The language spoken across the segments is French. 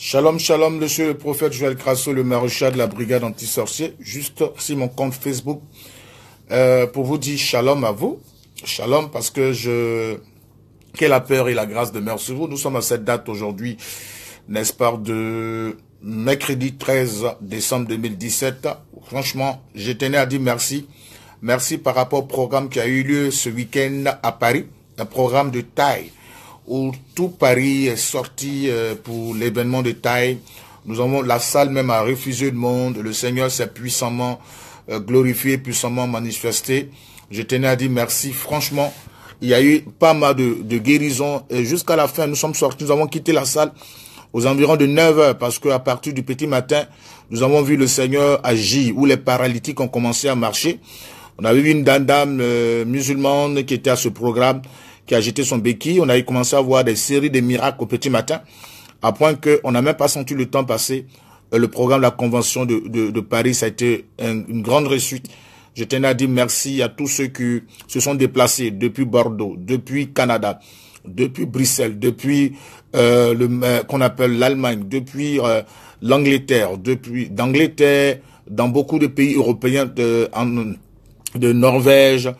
Shalom, shalom, monsieur le prophète Joël Crasso, le maréchal de la brigade anti-sorcier. Juste sur mon compte Facebook euh, pour vous dire shalom à vous. Shalom parce que je... Quelle la peur et la grâce de sur vous. Nous sommes à cette date aujourd'hui, n'est-ce pas, de mercredi 13 décembre 2017. Franchement, je tenais à dire merci. Merci par rapport au programme qui a eu lieu ce week-end à Paris. Un programme de taille où tout Paris est sorti euh, pour l'événement de taille. Nous avons la salle même à refusé le monde. Le Seigneur s'est puissamment euh, glorifié, puissamment manifesté. Je tenais à dire merci. Franchement, il y a eu pas mal de, de guérisons. Et jusqu'à la fin, nous sommes sortis. Nous avons quitté la salle aux environs de 9 heures parce qu'à partir du petit matin, nous avons vu le Seigneur agir où les paralytiques ont commencé à marcher. On avait vu une dame, dame euh, musulmane qui était à ce programme qui a jeté son béquille. On a commencé à voir des séries de miracles au petit matin, à point qu'on n'a même pas senti le temps passer. Euh, le programme, de la convention de, Paris, ça a été une grande réussite. Je tenais à dire merci à tous ceux qui se sont déplacés depuis Bordeaux, depuis Canada, depuis Bruxelles, depuis euh, le euh, qu'on appelle l'Allemagne, depuis euh, l'Angleterre, depuis d'Angleterre, dans beaucoup de pays européens, de, de Norvège,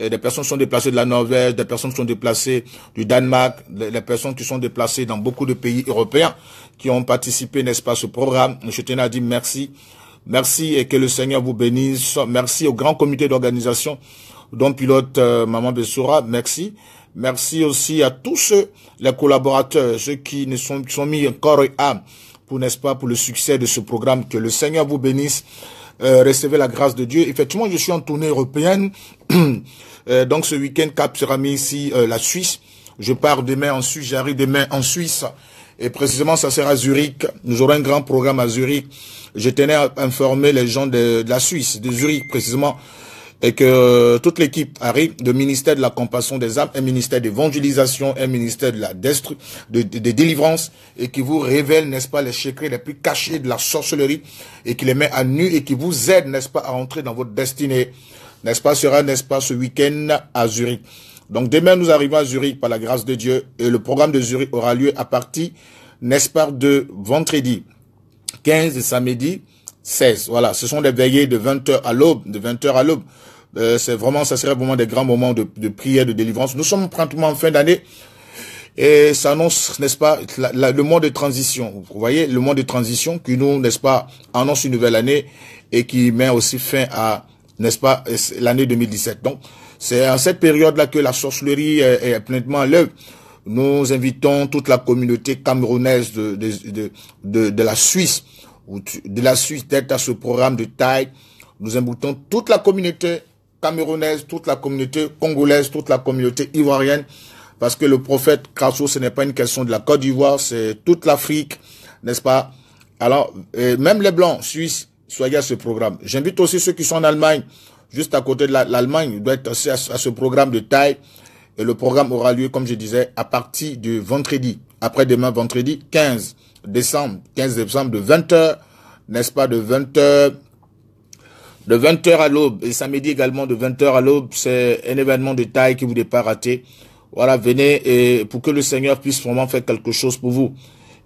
euh, des personnes sont déplacées de la Norvège, des personnes sont déplacées du Danemark, des personnes qui sont déplacées dans beaucoup de pays européens qui ont participé, n'est-ce pas, à ce programme. Je tenais à dire merci. Merci et que le Seigneur vous bénisse. Merci au grand comité d'organisation dont pilote euh, Maman Bessoura. Merci. Merci aussi à tous ceux, les collaborateurs, ceux qui ne sont, sont mis corps et âme pour, n'est-ce pas, pour le succès de ce programme. Que le Seigneur vous bénisse. Euh, recevez la grâce de Dieu. Effectivement, je suis en tournée européenne. Euh, donc ce week-end, Cap sera mis ici euh, la Suisse. Je pars demain en Suisse, j'arrive demain en Suisse. Et précisément, ça sera à Zurich. Nous aurons un grand programme à Zurich. Je tenais à informer les gens de la Suisse, de Zurich précisément, et que toute l'équipe arrive, de ministère de la compassion des âmes, un ministère d'évangélisation, un ministère de la destru de, de, délivrance, et qui vous révèle, n'est-ce pas, les secrets les plus cachés de la sorcellerie, et qui les met à nu, et qui vous aide, n'est-ce pas, à entrer dans votre destinée, n'est-ce pas, sera, n'est-ce pas, ce week-end à Zurich. Donc demain, nous arrivons à Zurich par la grâce de Dieu, et le programme de Zurich aura lieu à partir, n'est-ce pas, de vendredi 15 et samedi 16. Voilà, ce sont des veillées de 20h à l'aube, de 20h à l'aube. Euh, c'est vraiment, ça serait vraiment des grands moments de, prière, de délivrance. Nous sommes pratiquement en fin d'année et ça annonce, n'est-ce pas, le mois de transition. Vous voyez, le mois de transition qui nous, n'est-ce pas, annonce une nouvelle année et qui met aussi fin à, n'est-ce pas, l'année 2017. Donc, c'est en cette période-là que la sorcellerie est, pleinement à l'œuvre. Nous invitons toute la communauté camerounaise de, de, de, de, de la Suisse, de la Suisse d'être à ce programme de taille. Nous invitons toute la communauté camerounaise, toute la communauté congolaise, toute la communauté ivoirienne, parce que le prophète Krasso, ce n'est pas une question de la Côte d'Ivoire, c'est toute l'Afrique, n'est-ce pas Alors, même les Blancs, Suisses, soyez à ce programme. J'invite aussi ceux qui sont en Allemagne, juste à côté de l'Allemagne, doivent être aussi à, à, ce programme de taille. Et le programme aura lieu, comme je disais, à partir du vendredi, après-demain vendredi 15 décembre, 15 décembre de 20h, n'est-ce pas, de 20h de 20h à l'aube et samedi également de 20h à l'aube. C'est un événement de taille que vous ne pas raté. Voilà, venez pour que le Seigneur puisse vraiment faire quelque chose pour vous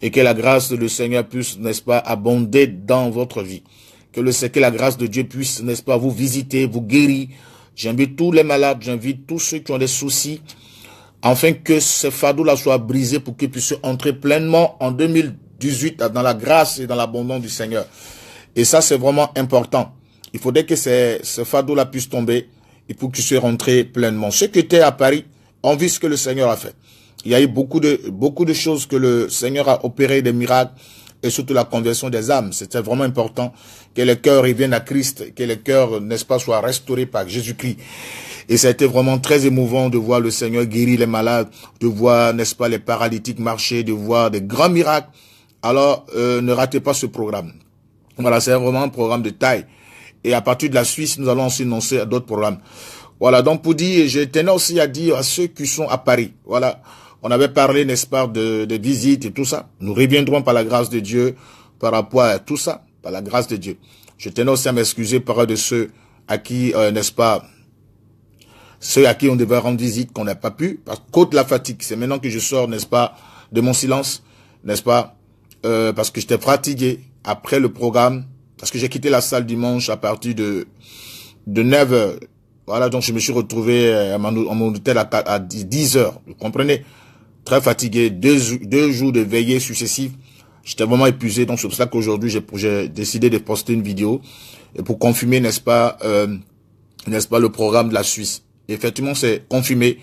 et que la grâce du Seigneur puisse, n'est-ce pas, abonder dans votre vie. Que le que la grâce de Dieu puisse, n'est-ce pas, vous visiter, vous guérir. J'invite tous les malades, j'invite tous ceux qui ont des soucis, afin que ce fardeau-là soit brisé pour qu'ils puissent entrer pleinement en 2018 dans la grâce et dans l'abondance du Seigneur. Et ça, c'est vraiment important il faudrait que ce, ce fardeau-là puisse tomber et pour que tu sois rentré pleinement. Ceux qui étaient à Paris ont vu ce que le Seigneur a fait. Il y a eu beaucoup de, beaucoup de choses que le Seigneur a opéré, des miracles et surtout la conversion des âmes. C'était vraiment important que les cœurs reviennent à Christ, que les cœurs, n'est-ce pas, soient restaurés par Jésus-Christ. Et ça a vraiment très émouvant de voir le Seigneur guérir les malades, de voir, n'est-ce pas, les paralytiques marcher, de voir des grands miracles. Alors, euh, ne ratez pas ce programme. Voilà, c'est vraiment un programme de taille. Et à partir de la Suisse, nous allons aussi lancer d'autres programmes. Voilà, donc pour dire, je tenais aussi à dire à ceux qui sont à Paris, voilà, on avait parlé, n'est-ce pas, de, de visites et tout ça. Nous reviendrons par la grâce de Dieu par rapport à tout ça, par la grâce de Dieu. Je tenais aussi à m'excuser par de ceux à qui, euh, n'est-ce pas, ceux à qui on devait rendre visite qu'on n'a pas pu, parce qu'autre la fatigue. C'est maintenant que je sors, n'est-ce pas, de mon silence, n'est-ce pas, euh, parce que j'étais fatigué après le programme parce que j'ai quitté la salle dimanche à partir de, de 9 heures. Voilà, donc je me suis retrouvé euh, à mon, hôtel à, 10 h Vous comprenez Très fatigué. Deux, deux jours de veillée successives. J'étais vraiment épuisé. Donc c'est pour ça qu'aujourd'hui, j'ai décidé de poster une vidéo et pour confirmer, n'est-ce pas, euh, n'est-ce pas, le programme de la Suisse. Effectivement, c'est confirmé.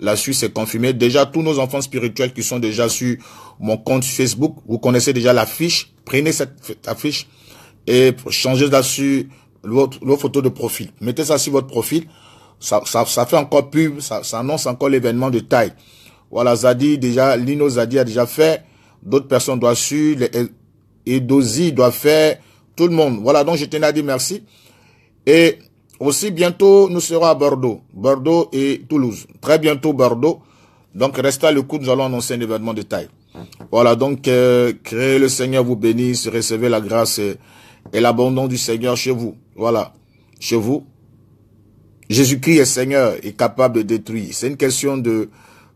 La Suisse est confirmée. Déjà, tous nos enfants spirituels qui sont déjà sur mon compte Facebook, vous connaissez déjà l'affiche. Prenez cette affiche et changez là dessus vos photos de profil. Mettez ça sur votre profil. Ça, fait encore pub, ça, annonce encore l'événement de taille. Voilà, Zadi, déjà, Lino Zadi a déjà fait. D'autres personnes doivent suivre. et Dozi doit faire. Tout le monde. Voilà, donc je tenais à dire merci. Et aussi, bientôt, nous serons à Bordeaux. Bordeaux et Toulouse. Très bientôt, Bordeaux. Donc, restez à coup, Nous allons annoncer un événement de taille. Voilà, donc, euh, que le Seigneur vous bénisse. Recevez la grâce. Euh, et l'abandon du Seigneur chez vous. Voilà, chez vous. Jésus-Christ est Seigneur et capable de détruire. C'est une question de,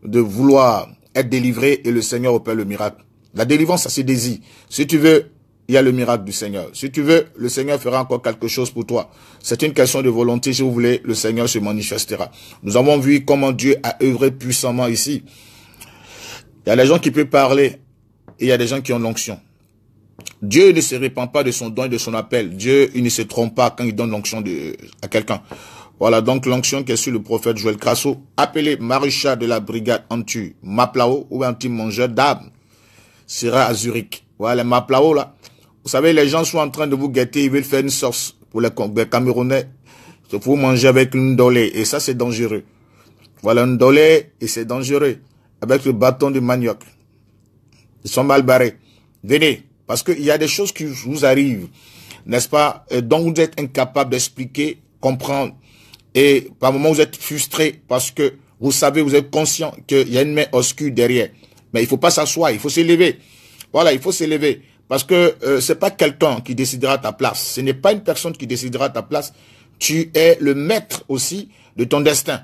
de vouloir être délivré et le Seigneur opère le miracle. La délivrance, ça se désir. Si tu veux, il y a le miracle du Seigneur. Si tu veux, le Seigneur fera encore quelque chose pour toi. C'est une question de volonté. Si vous voulez, le Seigneur se manifestera. Nous avons vu comment Dieu a œuvré puissamment ici. Il y a des gens qui peuvent parler et il y a des gens qui ont l'onction. Dieu ne se répand pas de son don et de son appel. Dieu, il ne se trompe pas quand il donne l'onction à quelqu'un. Voilà donc l'onction qui est sur le prophète Joël Crasso, appelé maréchal de la brigade Antu Maplao ou anti-mangeur d'âme, sera à Zurich. Voilà les Maplao là. Vous savez, les gens sont en train de vous guetter, ils veulent faire une sauce pour les Camerounais. faut manger avec une dolée et ça c'est dangereux. Voilà une dolée et c'est dangereux. Avec le bâton de manioc. Ils sont mal barrés. Venez. Parce qu'il y a des choses qui vous arrivent, n'est-ce pas, euh, dont vous êtes incapable d'expliquer, comprendre. Et par moments, vous êtes frustré parce que vous savez, vous êtes conscient qu'il y a une main obscure derrière. Mais il faut pas s'asseoir, il faut s'élever. Voilà, il faut s'élever. Parce que euh, c'est pas quelqu'un qui décidera ta place. Ce n'est pas une personne qui décidera ta place. Tu es le maître aussi de ton destin.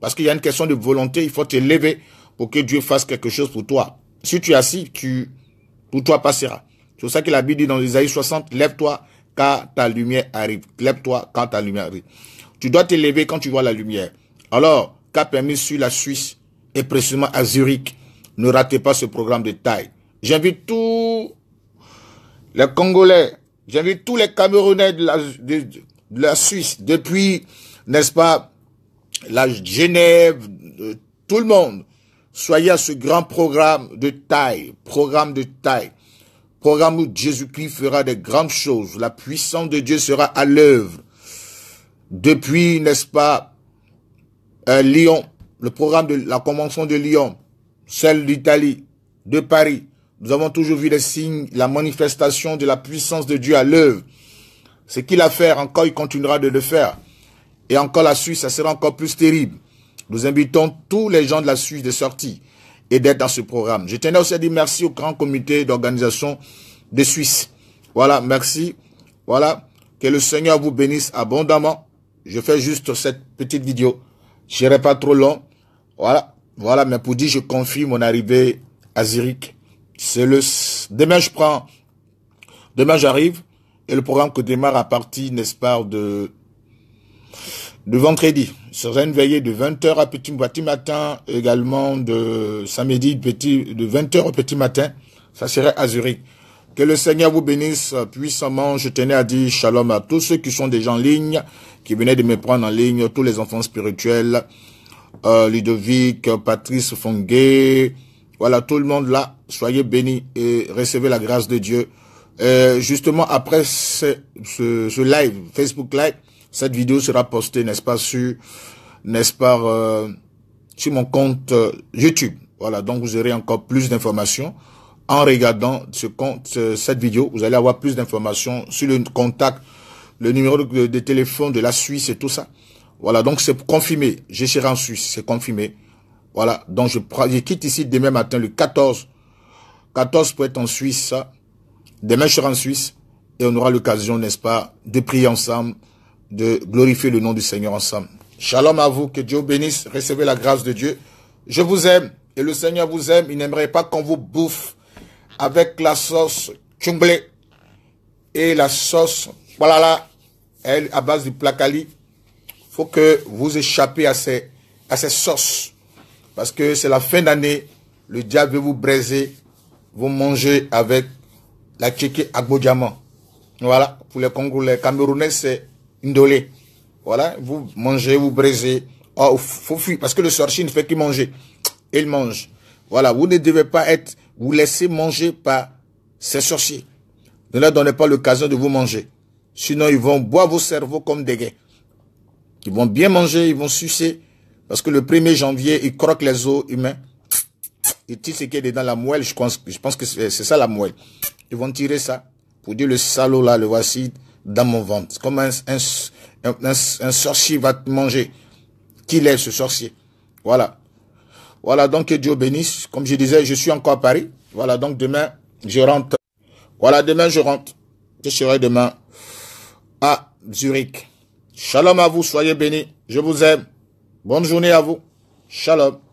Parce qu'il y a une question de volonté, il faut te lever pour que Dieu fasse quelque chose pour toi. Si tu es assis, tu, pour toi passera. C'est pour ça que la Bible dit dans Isaïe 60, lève-toi quand ta lumière arrive. Lève-toi quand ta lumière arrive. Tu dois te lever quand tu vois la lumière. Alors, qu'a permis sur la Suisse et précisément à Zurich, ne ratez pas ce programme de taille. J'invite tous les Congolais, j'invite tous les Camerounais de la, Suisse, depuis, n'est-ce pas, la Genève, tout le monde, soyez à ce grand programme de taille, programme de taille programme où Jésus-Christ fera des grandes choses. La puissance de Dieu sera à l'œuvre. Depuis, n'est-ce pas, euh, Lyon, le programme de la Convention de Lyon, celle d'Italie, de Paris, nous avons toujours vu les signes, la manifestation de la puissance de Dieu à l'œuvre. Ce qu'il a fait, encore il continuera de le faire. Et encore la Suisse, ça sera encore plus terrible. Nous invitons tous les gens de la Suisse de sortir et d'être dans ce programme. Je tenais aussi à dire merci au grand comité d'organisation de Suisse. Voilà, merci. Voilà, que le Seigneur vous bénisse abondamment. Je fais juste cette petite vidéo. Je n'irai pas trop long. Voilà, voilà, mais pour dire, je confie mon arrivée à Zurich. C'est le, demain je prends, demain j'arrive et le programme que démarre à partir, n'est-ce pas, de de vendredi serait une veillée de 20h à petit, matin, également de samedi petit, de 20h au petit matin. Ça serait à Zurich. Que le Seigneur vous bénisse puissamment. Je tenais à dire shalom à tous ceux qui sont déjà en ligne, qui venaient de me prendre en ligne, tous les enfants spirituels, euh, Ludovic, Patrice Fongué, voilà, tout le monde là, soyez bénis et recevez la grâce de Dieu. justement, après ce live, Facebook Live, cette vidéo sera postée, n'est-ce pas, sur, n'est-ce pas, euh, sur mon compte euh, YouTube. Voilà, donc vous aurez encore plus d'informations. En regardant ce compte, euh, cette vidéo, vous allez avoir plus d'informations sur le contact, le numéro de, téléphone de la Suisse et tout ça. Voilà, donc c'est confirmé. Je serai en Suisse, c'est confirmé. Voilà, donc je, je quitte ici demain matin, le 14. 14 pour être en Suisse. Demain, je serai en Suisse et on aura l'occasion, n'est-ce pas, de prier ensemble de glorifier le nom du Seigneur ensemble. Shalom à vous, que Dieu bénisse, recevez la grâce de Dieu. Je vous aime et le Seigneur vous aime. Il n'aimerait pas qu'on vous bouffe avec la sauce chunglé et la sauce voilà elle à base du placali. Faut que vous échappez à ces à ces sauces parce que c'est la fin d'année. Le diable veut vous braiser, vous manger avec la tchéké agbo diamant. Voilà pour les Congolais, Camerounais c'est Indolé. Voilà, vous mangez, vous brisez. Oh, ah, faut fuir, parce que le sorcier ne fait que manger. Il mange. Voilà, vous ne devez pas être, vous laissez manger par ces sorciers. Ne leur donnez pas l'occasion de vous manger. Sinon, ils vont boire vos cerveaux comme des gays. Ils vont bien manger, ils vont sucer. Parce que le 1er janvier, ils croquent les os humains. Ils tirent ce qui est dedans la moelle. Je pense, je pense que c'est ça la moelle. Ils vont tirer ça. Pour dire le salaud là, le voici, dans mon ventre. Comme un, un, un, sorcier va te manger. Qui est ce sorcier Voilà. Voilà, donc que Dieu bénisse. Comme je disais, je suis encore à Paris. Voilà, donc demain, je rentre. Voilà, demain, je rentre. Je serai demain à Zurich. Shalom à vous, soyez bénis. Je vous aime. Bonne journée à vous. Shalom.